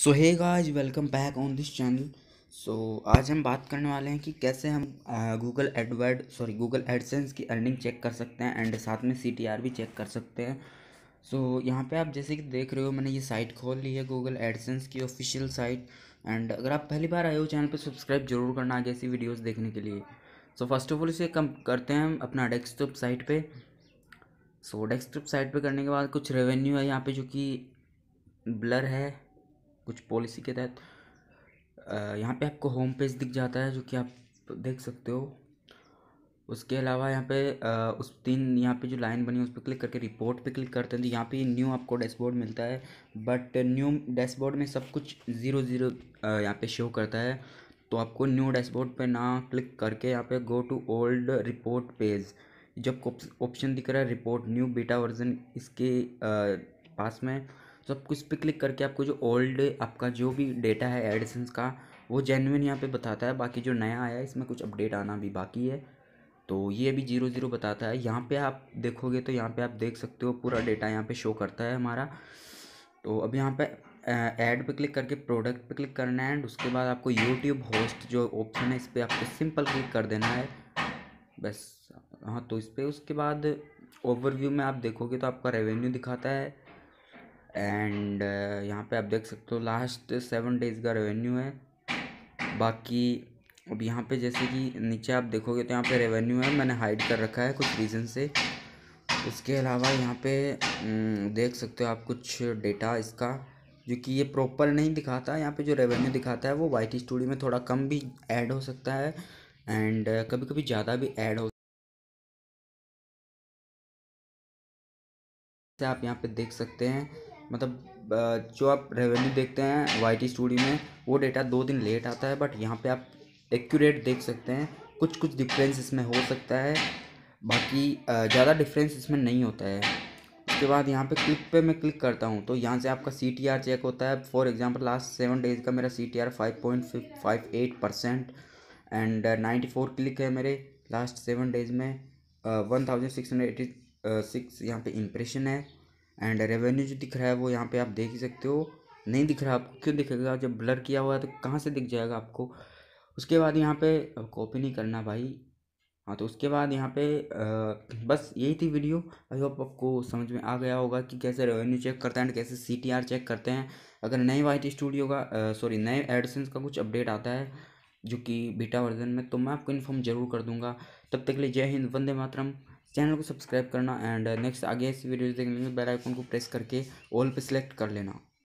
so hey guys welcome back on this channel so आज हम बात करने वाले हैं कि कैसे हम Google AdWords sorry Google AdSense की अर्निंग चेक कर सकते हैं एंड साथ में सी भी चेक कर सकते हैं सो so, यहाँ पे आप जैसे कि देख रहे हो मैंने ये साइट खोल ली है गूगल एडसेंस की ऑफिशियल साइट एंड अगर आप पहली बार आए हो चैनल पर सब्सक्राइब जरूर करना आगे ऐसी वीडियोस देखने के लिए सो फर्स्ट ऑफ ऑल इसे कम करते हैं हम अपना डेस्कटॉप साइट पे सो so, डेस्कटॉप साइट पे करने के बाद कुछ रेवेन्यू है यहाँ पे जो कि ब्लर है कुछ पॉलिसी के तहत यहाँ पे आपको होम पेज दिख जाता है जो कि आप देख सकते हो उसके अलावा यहाँ पे उस तीन यहाँ पे जो लाइन बनी है उस पर क्लिक करके रिपोर्ट पे क्लिक करते हैं तो यहाँ पे न्यू आपको डैशबोर्ड मिलता है बट न्यू डैशबोर्ड में सब कुछ ज़ीरो ज़ीरो यहाँ पे शो करता है तो आपको न्यू डैशबोर्ड पे ना क्लिक करके यहाँ पे go to old report page जब ऑप्शन दिख रहा है रिपोर्ट न्यू बीटा वर्जन इसके पास में तो आप कुछ पे क्लिक करके आपको जो ओल्ड आपका जो भी डेटा है एडिसन्स का वो जेनविन यहाँ पे बताता है बाकी जो नया आया है इसमें कुछ अपडेट आना भी बाकी है तो ये भी जीरो ज़ीरो बताता है यहाँ पे आप देखोगे तो यहाँ पे आप देख सकते हो पूरा डेटा यहाँ पे शो करता है हमारा तो अब यहाँ पे ऐड पे क्लिक करके प्रोडक्ट पे क्लिक करना है एंड उसके बाद आपको यूट्यूब होस्ट जो ऑप्शन है इस पर आपको सिंपल क्लिक कर देना है बस हाँ तो इस पर उसके बाद ओवरव्यू में आप देखोगे तो आपका रेवेन्यू दिखाता है एंड यहाँ पे आप देख सकते हो लास्ट सेवन डेज का रेवेन्यू है बाकी अब यहाँ पे जैसे कि नीचे आप देखोगे तो यहाँ पे रेवेन्यू है मैंने हाइड कर रखा है कुछ रीज़न से उसके अलावा यहाँ पे देख सकते हो आप कुछ डेटा इसका जो कि ये प्रॉपर नहीं दिखाता यहाँ पे जो रेवेन्यू दिखाता है वो वाई स्टूडियो में थोड़ा कम भी ऐड हो सकता है एंड कभी कभी ज़्यादा भी ऐड हो आप यहाँ पे देख सकते हैं मतलब जो आप रेवेन्यू देखते हैं वाई टी स्टूडियो में वो डेटा दो दिन लेट आता है बट यहाँ पे आप एक्यूरेट देख सकते हैं कुछ कुछ डिफरेंस इसमें हो सकता है बाकी ज़्यादा डिफरेंस इसमें नहीं होता है उसके बाद यहाँ पे क्लिक पे मैं क्लिक करता हूँ तो यहाँ से आपका सी टी आर चेक होता है for example last seven days का मेरा C T R five point five eight percent and ninety four click है मेरे लास्ट सेवन डेज़ में one thousand six hundred eighty six यहाँ पर इम्प्रेशन है एंड रेवेन्यू जो दिख रहा है वो यहाँ पे आप देख ही सकते हो नहीं दिख रहा आपको क्यों दिखेगा जब ब्लर किया हुआ है तो कहाँ से दिख जाएगा आपको उसके बाद यहाँ पे कॉपी नहीं करना भाई हाँ तो उसके बाद यहाँ पे आ, बस यही थी वीडियो आई होप आपको समझ में आ गया होगा कि कैसे रेवेन्यू चेक करते हैं एंड कैसे सी चेक करते हैं अगर नए वाई स्टूडियो का सॉरी नए एडिसन्स का कुछ अपडेट आता है जो कि बीटा वर्जन में तो मैं आपको इन्फॉर्म जरूर कर दूंगा तब तक के लिए जय हिंद वंदे मातरम चैनल को सब्सक्राइब करना एंड नेक्स्ट आगे ऐसी वीडियो देखने के लिए बेल आइकन को प्रेस करके ऑल पे सेलेक्ट कर लेना